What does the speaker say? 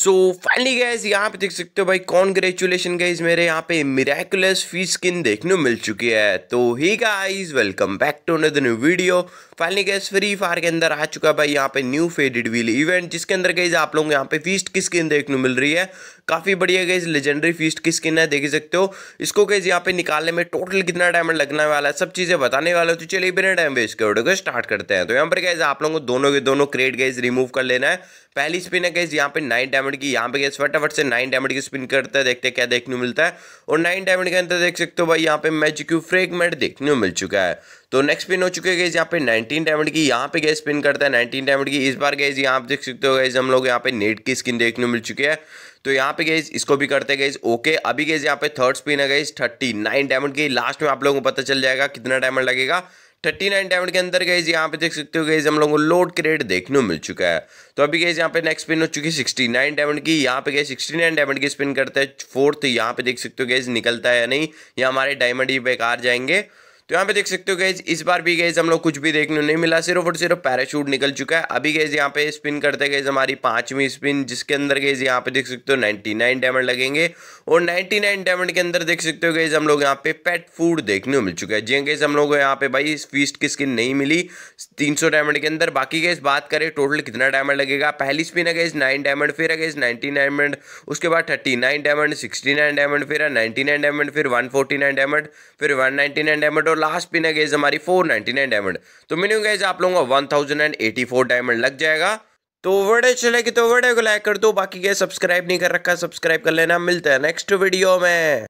so finally gas यहाँ पे देख सकते हो भाई कॉन्ग्रेचुलेशन गाइज मेरे यहाँ पे मिराकुलस फी स्किन देखने मिल चुकी है तो ही guys welcome back to another new video finally guys Free Fire के अंदर आ चुका है भाई यहाँ पे न्यू फेडेड व्हील इवेंट जिसके अंदर गैज आप लोग यहाँ पे फीस्ट की स्किन देखने मिल रही है काफ़ी बढ़िया गैज लेजेंडरी फीस्ट की स्किन है देख सकते हो इसको गैज यहाँ पे निकालने में टोटल कितना डायमंड लगने वाला है सब चीज़ें बताने वाला है तो चलिए बिना टाइम वेस्ट करोड़े को स्टार्ट करते हैं तो यहाँ पर गैज आप लोगों को दोनों के दोनों क्रेड गैज रिमूव कर लेना है पहली स्पिन है गैज यहाँ पे नाइन डायमंड डायमंड की यहाँ पे गैस फटाफट से नाइन डायमंड की स्पिन करता है देखते क्या देखने को मिलता है और नाइन डायमंड के अंदर देख सकते हो भाई यहाँ पे मैजिक फ्रेगमेंट देखने को मिल चुका है तो नेक्स्ट स्पिन हो चुके गए यहाँ पे 19 डायमंड की यहाँ पे गैस स्पिन करता है 19 डायमंड की इस बार गए यहाँ आप देख सकते हो गए हम लोग यहाँ पे नेट की स्किन देखने को मिल चुकी है तो यहाँ पे गैस इसको भी करते गए ओके अभी गए यहाँ पे थर्ड स्पिन है गैस थर्टी डायमंड की लास्ट में आप लोगों को पता चल जाएगा कितना डायमंड लगेगा थर्टी नाइन डायमंड के अंदर गई यहाँ पे देख सकते हो गई हम लोगों को लोड क्रेड देखने को मिल चुका है तो अभी गई यहाँ पे नेक्स्ट स्पिन हो चुकी है सिक्सटी नाइन डायमंड की यहाँ पे गए सिक्सटी नाइन डायमंड की स्पिन करते हैं फोर्थ यहाँ पे देख सकते हो गई निकलता है या नहीं या हमारे डायमंड ही बेकार जाएंगे तो यहाँ पे देख सकते हो गैज इस बार भी गैज हम लोग कुछ भी देखने नहीं मिला सिर्फ और सिर्फ पैराशूट निकल चुका है अभी गैज यहाँ पे स्पिन करते गए हमारी पांचवी स्पिन जिसके अंदर गैज यहाँ पे देख सकते हो 99 डायमंड लगेंगे और 99 डायमंड के अंदर देख सकते हो गैज हम लोग यहाँ पे पेट फूड देखने को मिल चुका है जी गैज हम लोग यहाँ पे भाई इस फीस्ट की स्किन नहीं मिली तीन डायमंड के अंदर बाकी गैस बात करें टोटल कितना डायमंड लगेगा पहली स्पिन है गैस नाइन डायमंड फिर है गैस नाइनटी डायमंड उसके बाद thirty nine diamond sixty nine diamond फिर है नाइनटी नाइन डायमंड फिर वन नाइन डायमंड फिर वन नाइन डायमंड और लास्ट पिन है गैस हमारी 499 डायमंड तो मिनिमम गैस आप लोगों का 1084 डायमंड लग जाएगा तो वीडियो चलेगी तो वीडियो को लाइक कर दो बाकी गैस सब्सक्राइब नहीं कर रखा सब्सक्राइब कर लेना मिलता है नेक्स्ट वीडियो में